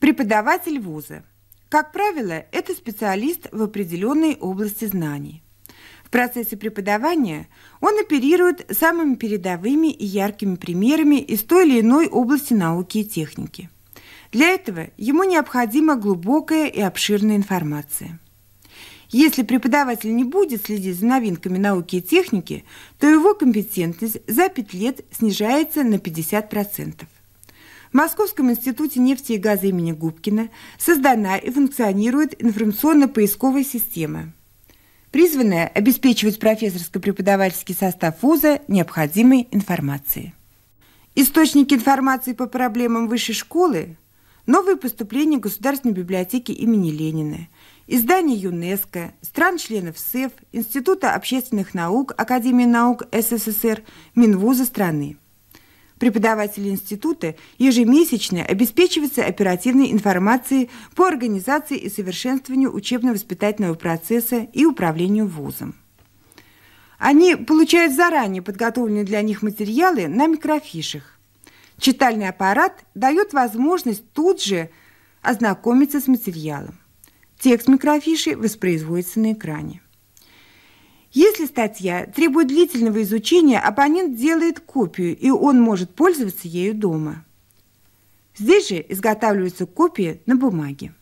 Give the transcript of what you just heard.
Преподаватель вуза. Как правило, это специалист в определенной области знаний. В процессе преподавания он оперирует самыми передовыми и яркими примерами из той или иной области науки и техники. Для этого ему необходима глубокая и обширная информация. Если преподаватель не будет следить за новинками науки и техники, то его компетентность за 5 лет снижается на 50%. В Московском институте нефти и газа имени Губкина создана и функционирует информационно-поисковая система, призванная обеспечивать профессорско-преподавательский состав вуза необходимой информацией. Источники информации по проблемам высшей школы – новые поступления Государственной библиотеки имени Ленина, издания ЮНЕСКО, стран-членов СЭФ, Института общественных наук Академии наук СССР, Минвуза страны – преподаватели института ежемесячно обеспечиваются оперативной информацией по организации и совершенствованию учебно-воспитательного процесса и управлению вузом. Они получают заранее подготовленные для них материалы на микрофишах. Читальный аппарат дает возможность тут же ознакомиться с материалом. Текст микрофиши воспроизводится на экране. Если статья требует длительного изучения, оппонент делает копию, и он может пользоваться ею дома. Здесь же изготавливаются копии на бумаге.